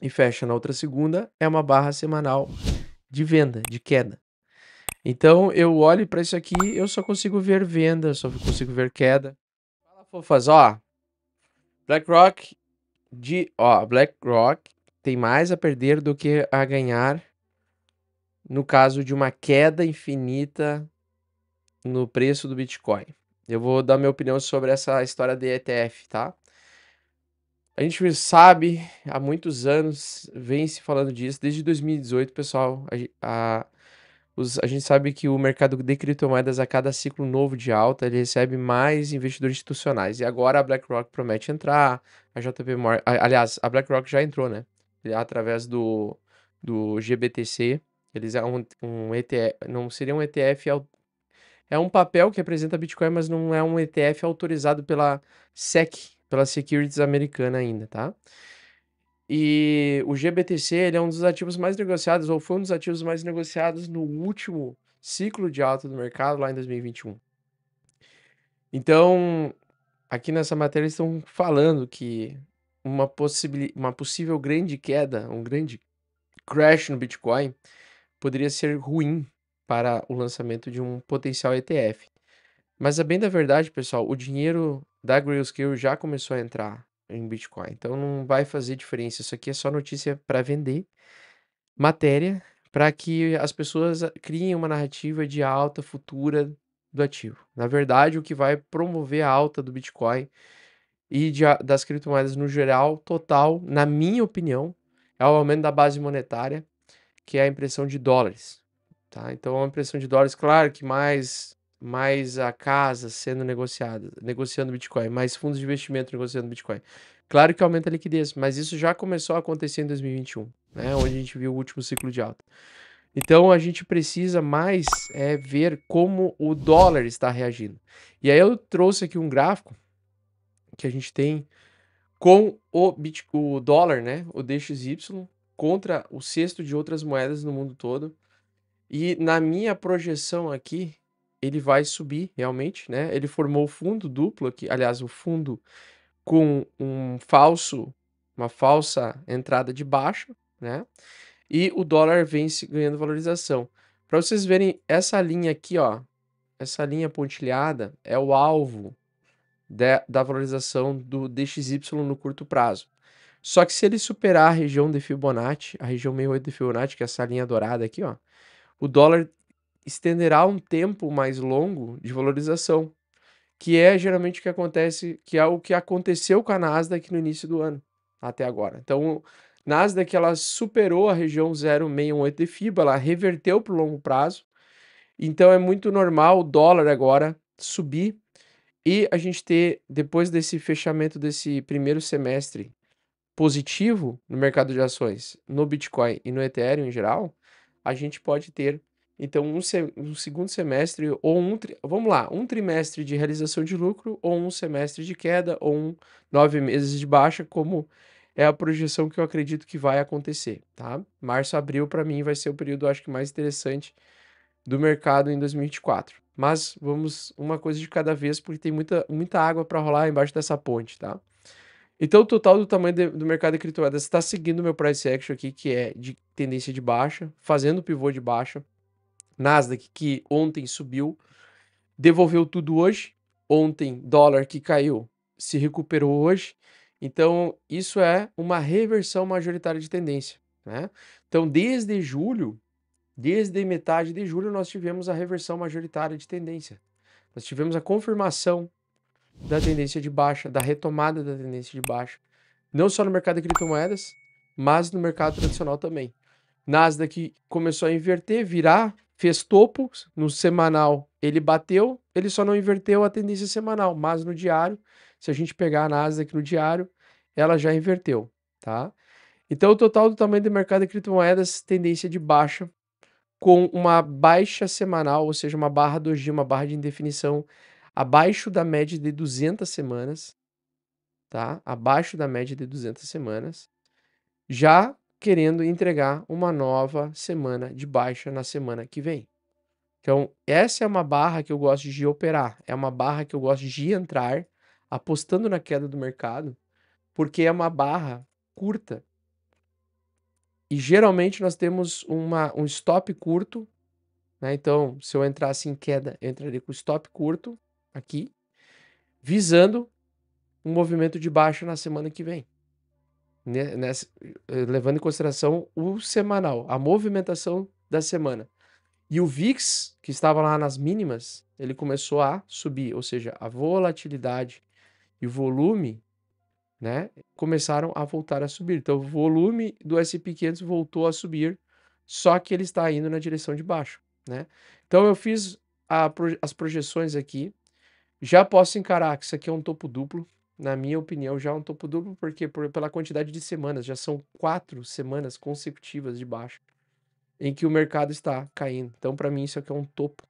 e fecha na outra segunda, é uma barra semanal de venda, de queda. Então eu olho para isso aqui, eu só consigo ver venda, só consigo ver queda. Fala fofas, ó. BlackRock de, ó, BlackRock tem mais a perder do que a ganhar no caso de uma queda infinita no preço do Bitcoin. Eu vou dar minha opinião sobre essa história de ETF, tá? A gente sabe, há muitos anos, vem se falando disso, desde 2018, pessoal. A, a, os, a gente sabe que o mercado de criptomoedas, a cada ciclo novo de alta, ele recebe mais investidores institucionais. E agora a BlackRock promete entrar, a JP Morgan. Aliás, a BlackRock já entrou, né? Através do, do GBTC. Eles é um, um ETF, não seria um ETF é um papel que apresenta Bitcoin, mas não é um ETF autorizado pela SEC, pela Securities americana ainda, tá? E o GBTC ele é um dos ativos mais negociados, ou foi um dos ativos mais negociados no último ciclo de alta do mercado, lá em 2021. Então, aqui nessa matéria eles estão falando que uma, uma possível grande queda, um grande crash no Bitcoin, poderia ser ruim para o lançamento de um potencial ETF. Mas é bem da verdade, pessoal, o dinheiro da Grayscale já começou a entrar em Bitcoin. Então não vai fazer diferença. Isso aqui é só notícia para vender matéria para que as pessoas ah, criem uma narrativa de alta futura do ativo. Na verdade, o que vai promover a alta do Bitcoin e de, das criptomoedas no geral, total, na minha opinião, é o aumento da base monetária, que é a impressão de dólares. Tá? Então, é a impressão de dólares, claro que mais mais a casa sendo negociada, negociando Bitcoin, mais fundos de investimento negociando Bitcoin. Claro que aumenta a liquidez, mas isso já começou a acontecer em 2021, né? Onde a gente viu o último ciclo de alta. Então a gente precisa mais é, ver como o dólar está reagindo. E aí eu trouxe aqui um gráfico que a gente tem com o, bitcoin o dólar, né? O DXY contra o sexto de outras moedas no mundo todo. E na minha projeção aqui, ele vai subir realmente, né? Ele formou o fundo duplo aqui, aliás, o fundo com um falso, uma falsa entrada de baixo, né? E o dólar vem ganhando valorização. Para vocês verem essa linha aqui, ó, essa linha pontilhada é o alvo de, da valorização do DXY no curto prazo. Só que se ele superar a região de Fibonacci, a região meio de Fibonacci, que é essa linha dourada aqui, ó, o dólar estenderá um tempo mais longo de valorização, que é geralmente o que acontece, que é o que aconteceu com a Nasdaq no início do ano, até agora. Então, Nasdaq ela superou a região 0,618 de FIBA, ela reverteu para o longo prazo. Então é muito normal o dólar agora subir e a gente ter depois desse fechamento desse primeiro semestre positivo no mercado de ações, no Bitcoin e no Ethereum em geral, a gente pode ter então, um, um segundo semestre ou um. Tri, vamos lá, um trimestre de realização de lucro, ou um semestre de queda, ou um, nove meses de baixa, como é a projeção que eu acredito que vai acontecer, tá? Março, abril, para mim, vai ser o período, acho que, mais interessante do mercado em 2024. Mas vamos uma coisa de cada vez, porque tem muita, muita água para rolar embaixo dessa ponte, tá? Então, o total do tamanho de, do mercado de criptomoedas está seguindo meu price action aqui, que é de tendência de baixa, fazendo pivô de baixa, Nasdaq, que ontem subiu, devolveu tudo hoje. Ontem, dólar que caiu, se recuperou hoje. Então, isso é uma reversão majoritária de tendência. Né? Então, desde julho, desde metade de julho, nós tivemos a reversão majoritária de tendência. Nós tivemos a confirmação da tendência de baixa, da retomada da tendência de baixa, não só no mercado de criptomoedas, mas no mercado tradicional também. Nasdaq começou a inverter, virar fez topo no semanal, ele bateu, ele só não inverteu a tendência semanal, mas no diário, se a gente pegar a Nasdaq no diário, ela já inverteu, tá? Então o total do tamanho do mercado de criptomoedas tendência de baixa com uma baixa semanal, ou seja, uma barra 2G, uma barra de indefinição abaixo da média de 200 semanas, tá? Abaixo da média de 200 semanas. Já querendo entregar uma nova semana de baixa na semana que vem. Então, essa é uma barra que eu gosto de operar, é uma barra que eu gosto de entrar apostando na queda do mercado, porque é uma barra curta. E geralmente nós temos uma, um stop curto, né? Então, se eu entrasse em queda, eu entraria com stop curto aqui, visando um movimento de baixa na semana que vem. Né, nessa, eh, levando em consideração o semanal, a movimentação da semana. E o VIX, que estava lá nas mínimas, ele começou a subir, ou seja, a volatilidade e o volume, né, começaram a voltar a subir. Então, o volume do S&P 500 voltou a subir, só que ele está indo na direção de baixo, né? Então, eu fiz a, as projeções aqui. Já posso encarar que isso aqui é um topo duplo, na minha opinião, já é um topo duplo, porque por, pela quantidade de semanas, já são quatro semanas consecutivas de baixo em que o mercado está caindo. Então, para mim, isso aqui é um topo.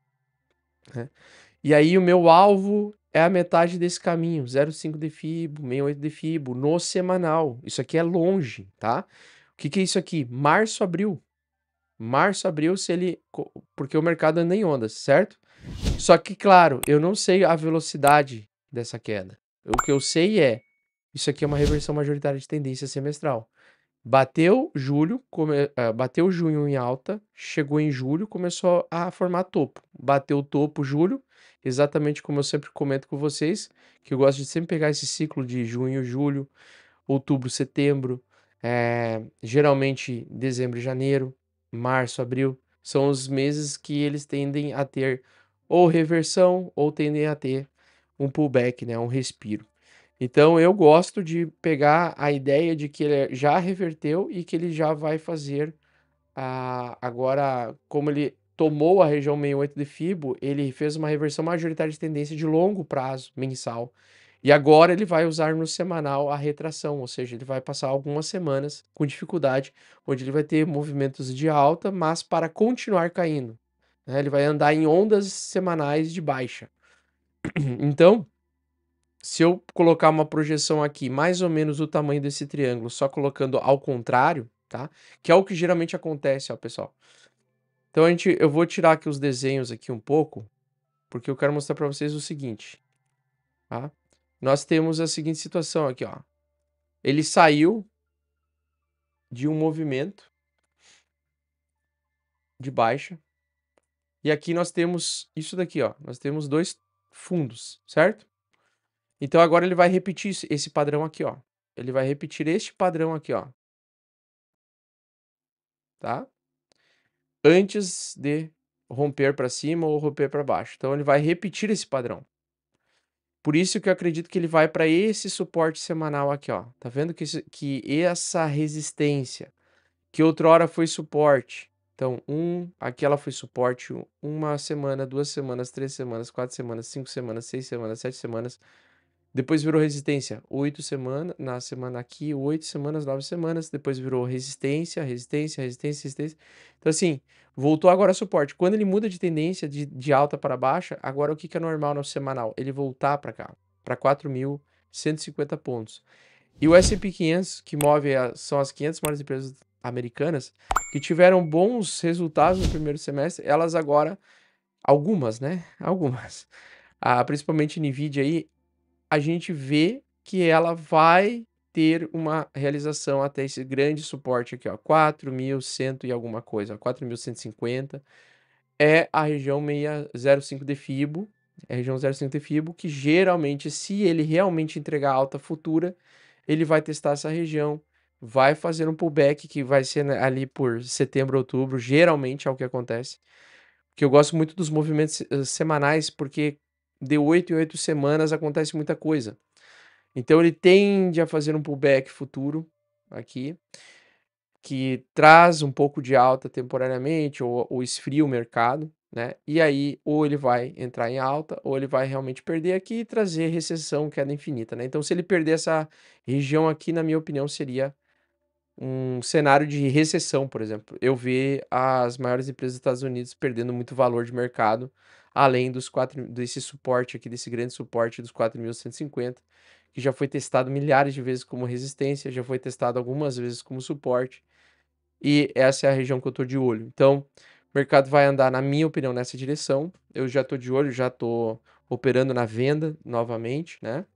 Né? E aí, o meu alvo é a metade desse caminho, 0,5 de FIBO, 0,68 de FIBO, no semanal. Isso aqui é longe, tá? O que, que é isso aqui? Março, abril. Março, abril, se ele... Porque o mercado anda em ondas, certo? Só que, claro, eu não sei a velocidade dessa queda. O que eu sei é, isso aqui é uma reversão majoritária de tendência semestral. Bateu julho, come, eh, bateu junho em alta, chegou em julho, começou a formar topo. Bateu topo julho, exatamente como eu sempre comento com vocês, que eu gosto de sempre pegar esse ciclo de junho, julho, outubro, setembro, é, geralmente dezembro, janeiro, março, abril, são os meses que eles tendem a ter ou reversão ou tendem a ter um pullback, né? Um respiro. Então eu gosto de pegar a ideia de que ele é, já reverteu e que ele já vai fazer a, agora, como ele tomou a região 68 de Fibo, ele fez uma reversão majoritária de tendência de longo prazo mensal. E agora ele vai usar no semanal a retração, ou seja, ele vai passar algumas semanas com dificuldade, onde ele vai ter movimentos de alta, mas para continuar caindo. Né? Ele vai andar em ondas semanais de baixa. Então, se eu colocar uma projeção aqui, mais ou menos o tamanho desse triângulo, só colocando ao contrário, tá? Que é o que geralmente acontece, ó, pessoal. Então, a gente, eu vou tirar aqui os desenhos aqui um pouco, porque eu quero mostrar para vocês o seguinte, tá? Nós temos a seguinte situação aqui, ó. Ele saiu de um movimento de baixa, e aqui nós temos isso daqui, ó. Nós temos dois fundos, certo? Então agora ele vai repetir esse padrão aqui, ó. Ele vai repetir este padrão aqui, ó. Tá? Antes de romper para cima ou romper para baixo. Então ele vai repetir esse padrão. Por isso que eu acredito que ele vai para esse suporte semanal aqui, ó. Tá vendo que, que essa resistência que outrora foi suporte então, um, aqui ela foi suporte uma semana, duas semanas, três semanas, quatro semanas, cinco semanas, seis semanas, sete semanas. Depois virou resistência, oito semanas, na semana aqui, oito semanas, nove semanas. Depois virou resistência, resistência, resistência, resistência. Então, assim, voltou agora suporte. Quando ele muda de tendência de, de alta para baixa, agora o que, que é normal no semanal? Ele voltar para cá, para 4.150 pontos. E o S&P 500, que move a, são as 500 maiores empresas americanas que tiveram bons resultados no primeiro semestre, elas agora, algumas, né? Algumas, ah, principalmente Nvidia aí, a gente vê que ela vai ter uma realização até esse grande suporte aqui, ó, 4.100 e alguma coisa, 4.150, é a região 605 de FIBO, é a região 05 de FIBO, que geralmente, se ele realmente entregar alta futura, ele vai testar essa região vai fazer um pullback que vai ser né, ali por setembro, outubro, geralmente é o que acontece. Que eu gosto muito dos movimentos eh, semanais, porque de 8 em 8 semanas acontece muita coisa. Então ele tende a fazer um pullback futuro aqui, que traz um pouco de alta temporariamente, ou, ou esfria o mercado, né? E aí, ou ele vai entrar em alta, ou ele vai realmente perder aqui e trazer recessão, queda infinita, né? Então, se ele perder essa região aqui, na minha opinião, seria um cenário de recessão, por exemplo. Eu vejo as maiores empresas dos Estados Unidos perdendo muito valor de mercado, além dos quatro, desse suporte aqui, desse grande suporte dos 4.150, que já foi testado milhares de vezes como resistência, já foi testado algumas vezes como suporte. E essa é a região que eu estou de olho. Então, o mercado vai andar, na minha opinião, nessa direção. Eu já estou de olho, já estou operando na venda novamente, né?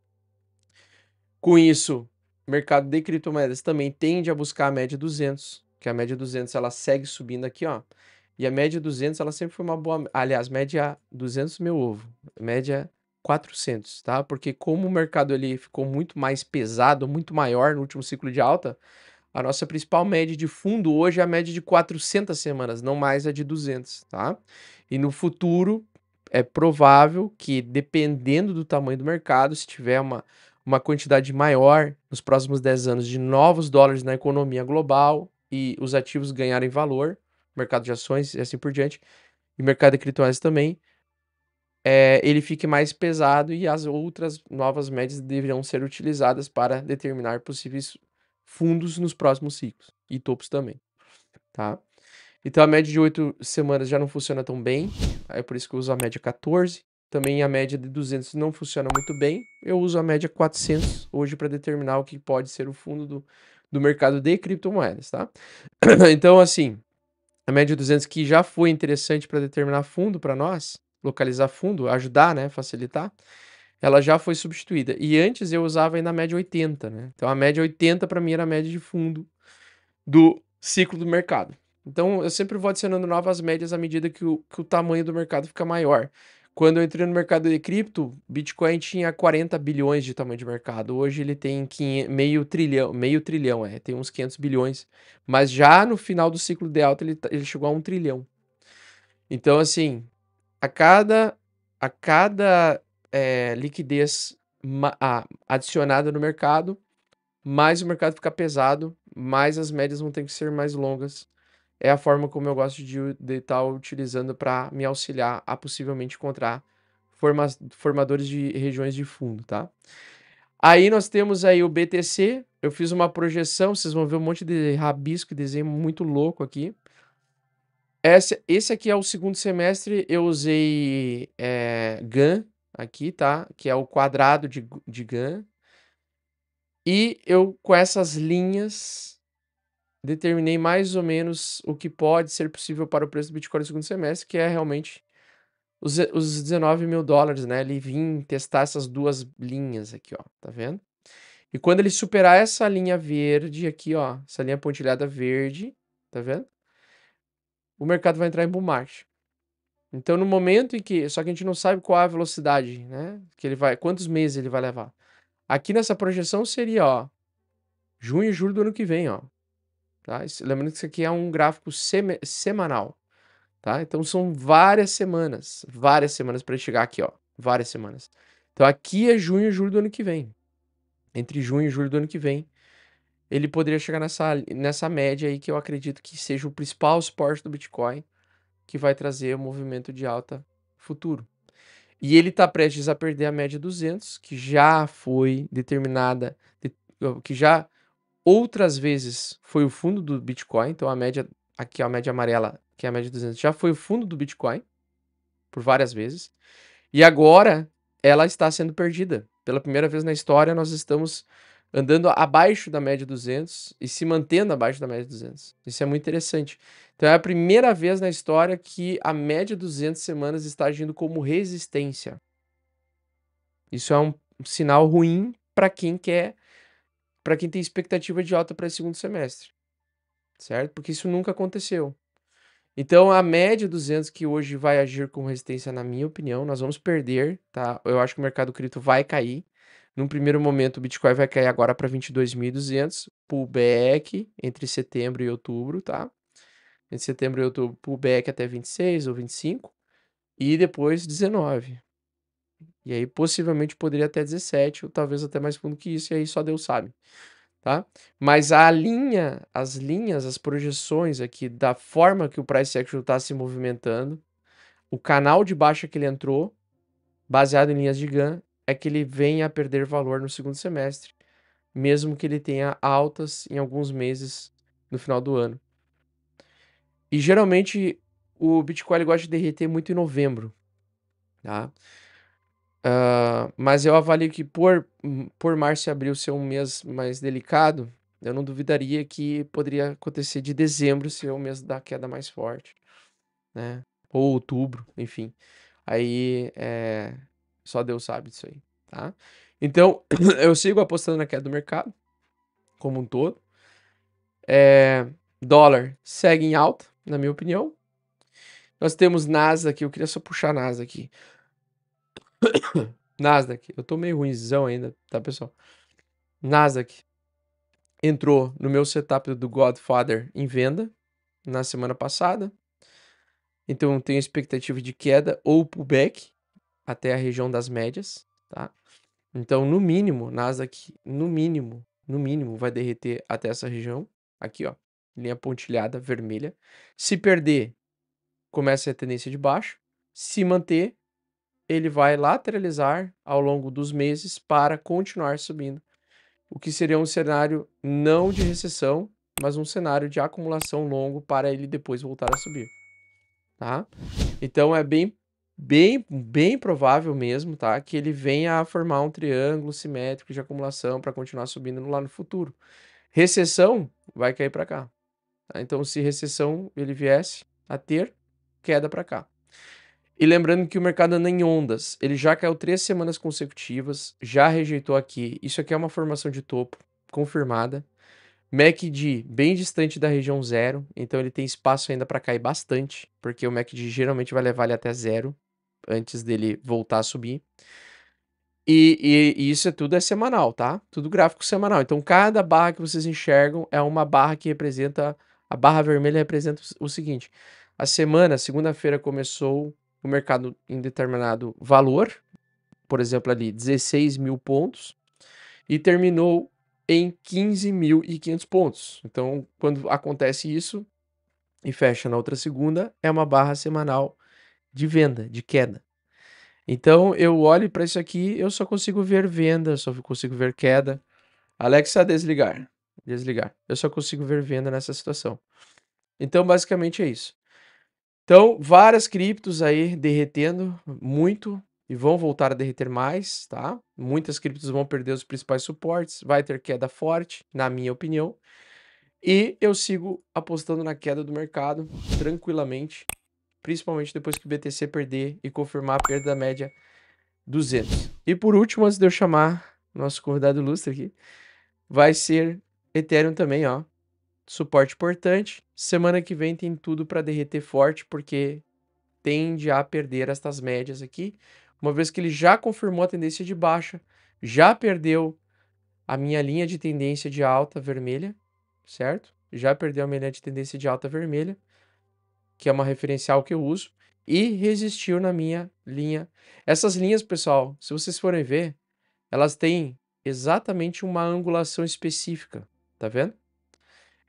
Com isso, mercado de criptomoedas também tende a buscar a média 200, que a média 200 ela segue subindo aqui, ó. E a média 200 ela sempre foi uma boa, aliás, média 200 meu ovo, média 400, tá? Porque como o mercado ele ficou muito mais pesado, muito maior no último ciclo de alta, a nossa principal média de fundo hoje é a média de 400 semanas, não mais a de 200, tá? E no futuro é provável que dependendo do tamanho do mercado, se tiver uma uma quantidade maior nos próximos 10 anos de novos dólares na economia global e os ativos ganharem valor, mercado de ações e assim por diante, e mercado de criptomoedas também, é, ele fique mais pesado e as outras novas médias deverão ser utilizadas para determinar possíveis fundos nos próximos ciclos e topos também, tá? Então a média de 8 semanas já não funciona tão bem, é por isso que eu uso a média 14. Também a média de 200 não funciona muito bem. Eu uso a média 400 hoje para determinar o que pode ser o fundo do, do mercado de criptomoedas, tá? então, assim, a média de 200 que já foi interessante para determinar fundo para nós, localizar fundo, ajudar, né, facilitar, ela já foi substituída. E antes eu usava ainda a média 80, né? Então a média 80 para mim era a média de fundo do ciclo do mercado. Então eu sempre vou adicionando novas médias à medida que o, que o tamanho do mercado fica maior. Quando eu entrei no mercado de cripto, Bitcoin tinha 40 bilhões de tamanho de mercado. Hoje ele tem 500, meio trilhão, meio trilhão, é, tem uns 500 bilhões. Mas já no final do ciclo de alta ele, tá, ele chegou a um trilhão. Então, assim, a cada, a cada é, liquidez adicionada no mercado, mais o mercado fica pesado, mais as médias vão ter que ser mais longas é a forma como eu gosto de estar tá utilizando para me auxiliar a possivelmente encontrar forma, formadores de regiões de fundo, tá? Aí nós temos aí o BTC, eu fiz uma projeção, vocês vão ver um monte de rabisco, desenho muito louco aqui. Esse, esse aqui é o segundo semestre, eu usei é, GAN aqui, tá? Que é o quadrado de, de GAN. E eu, com essas linhas, determinei mais ou menos o que pode ser possível para o preço do Bitcoin no segundo semestre, que é realmente os, eh, os 19 mil dólares, né? Ele vim testar essas duas linhas aqui, ó, tá vendo? E quando ele superar essa linha verde aqui, ó, essa linha pontilhada verde, tá vendo? O mercado vai entrar em bull market. Então, no momento em que, só que a gente não sabe qual é a velocidade, né? Que ele vai, quantos meses ele vai levar. Aqui nessa projeção seria, ó, junho e julho do ano que vem, ó. Tá? lembrando que isso aqui é um gráfico semanal. Tá? Então são várias semanas, várias semanas para chegar aqui, ó, várias semanas. Então aqui é junho e julho do ano que vem. Entre junho e julho do ano que vem, ele poderia chegar nessa, nessa média aí que eu acredito que seja o principal suporte do Bitcoin que vai trazer o um movimento de alta futuro. E ele está prestes a perder a média 200, que já foi determinada, que já Outras vezes foi o fundo do Bitcoin, então a média aqui a média amarela, que é a média de 200, já foi o fundo do Bitcoin por várias vezes. E agora ela está sendo perdida. Pela primeira vez na história nós estamos andando abaixo da média 200 e se mantendo abaixo da média 200. Isso é muito interessante. Então é a primeira vez na história que a média 200 semanas está agindo como resistência. Isso é um sinal ruim para quem quer para quem tem expectativa de alta para esse segundo semestre, certo? Porque isso nunca aconteceu. Então, a média 200 que hoje vai agir com resistência, na minha opinião, nós vamos perder, tá? Eu acho que o mercado cripto vai cair. Num primeiro momento, o Bitcoin vai cair agora para 22.200, pullback entre setembro e outubro, tá? Entre setembro e outubro, pullback até 26 ou 25, e depois 19, e aí possivelmente poderia até 17, ou talvez até mais fundo que isso, e aí só Deus sabe. Tá? Mas a linha, as linhas, as projeções aqui da forma que o price action está se movimentando, o canal de baixa que ele entrou, baseado em linhas de GAN, é que ele venha a perder valor no segundo semestre, mesmo que ele tenha altas em alguns meses no final do ano. E geralmente o Bitcoin gosta de derreter muito em novembro, tá? Uh, mas eu avalio que por, por março e abril ser um mês mais delicado, eu não duvidaria que poderia acontecer de dezembro ser o mês da queda mais forte, né? Ou outubro, enfim. Aí é... só Deus sabe disso aí, tá? Então, eu sigo apostando na queda do mercado, como um todo. É... Dólar segue em alta, na minha opinião. Nós temos NASA aqui, eu queria só puxar NASA aqui. Nasdaq, eu tô meio ruimzão ainda, tá, pessoal? Nasdaq entrou no meu setup do Godfather em venda na semana passada. Então tenho expectativa de queda ou pullback até a região das médias, tá? Então, no mínimo, Nasdaq, no mínimo, no mínimo vai derreter até essa região aqui, ó, linha pontilhada vermelha. Se perder, começa a tendência de baixo. Se manter, ele vai lateralizar ao longo dos meses para continuar subindo, o que seria um cenário não de recessão, mas um cenário de acumulação longo para ele depois voltar a subir, tá? Então é bem bem bem provável mesmo, tá, que ele venha a formar um triângulo simétrico de acumulação para continuar subindo lá no futuro. Recessão vai cair para cá. Tá? Então se recessão ele viesse a ter queda para cá. E lembrando que o mercado anda em ondas, ele já caiu três semanas consecutivas, já rejeitou aqui. Isso aqui é uma formação de topo confirmada. MACD bem distante da região zero, então ele tem espaço ainda para cair bastante, porque o MACD geralmente vai levar ele até zero antes dele voltar a subir. E, e, e, isso é tudo é semanal, tá? Tudo gráfico semanal. Então cada barra que vocês enxergam é uma barra que representa a barra vermelha representa o seguinte: a semana, segunda-feira começou o mercado em determinado valor, por exemplo, ali 16 mil pontos, e terminou em 15.500 pontos. Então, quando acontece isso e fecha na outra segunda, é uma barra semanal de venda, de queda. Então, eu olho para isso aqui, eu só consigo ver venda, só consigo ver queda. Alexa, desligar. Desligar. Eu só consigo ver venda nessa situação. Então, basicamente é isso. Então, várias criptos aí derretendo muito e vão voltar a derreter mais, tá? Muitas criptos vão perder os principais suportes, vai ter queda forte, na minha opinião. E eu sigo apostando na queda do mercado tranquilamente, principalmente depois que o BTC perder e confirmar a perda da média 200. E por último, antes de eu chamar nosso convidado ilustre aqui, vai ser Ethereum também, ó suporte importante. Semana que vem tem tudo para derreter forte, porque tende a perder estas médias aqui, uma vez que ele já confirmou a tendência de baixa, já perdeu a minha linha de tendência de alta vermelha, certo? Já perdeu a minha linha de tendência de alta vermelha, que é uma referencial que eu uso, e resistiu na minha linha. Essas linhas, pessoal, se vocês forem ver, elas têm exatamente uma angulação específica, tá vendo?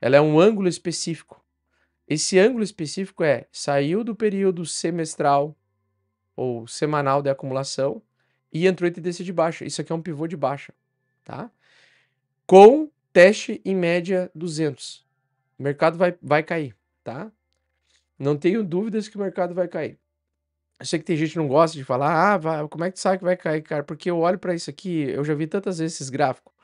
Ela é um ângulo específico. Esse ângulo específico é saiu do período semestral ou semanal de acumulação e entrou em tendência de baixa. Isso aqui é um pivô de baixa, tá? Com teste em média 200. O mercado vai, vai cair, tá? Não tenho dúvidas que o mercado vai cair. Eu sei que tem gente que não gosta de falar, ah, vai, como é que tu sabe que vai cair, cara? Porque eu olho para isso aqui, eu já vi tantas vezes esses gráficos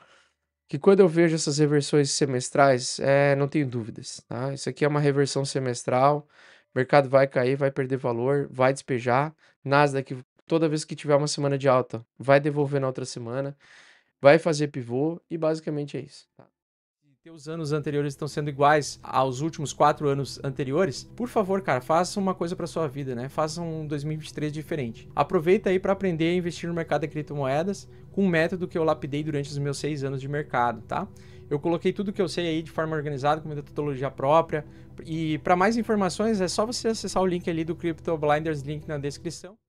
que quando eu vejo essas reversões semestrais, é, não tenho dúvidas. Tá? Isso aqui é uma reversão semestral, o mercado vai cair, vai perder valor, vai despejar. Nasdaq, toda vez que tiver uma semana de alta, vai devolver na outra semana, vai fazer pivô e basicamente é isso. Tá? teus anos anteriores estão sendo iguais aos últimos quatro anos anteriores, por favor, cara, faça uma coisa para sua vida, né? Faça um 2023 diferente. Aproveita aí para aprender a investir no mercado de criptomoedas com um método que eu lapidei durante os meus seis anos de mercado, tá? Eu coloquei tudo que eu sei aí de forma organizada, com metodologia própria. E para mais informações é só você acessar o link ali do Crypto Blinders, link na descrição.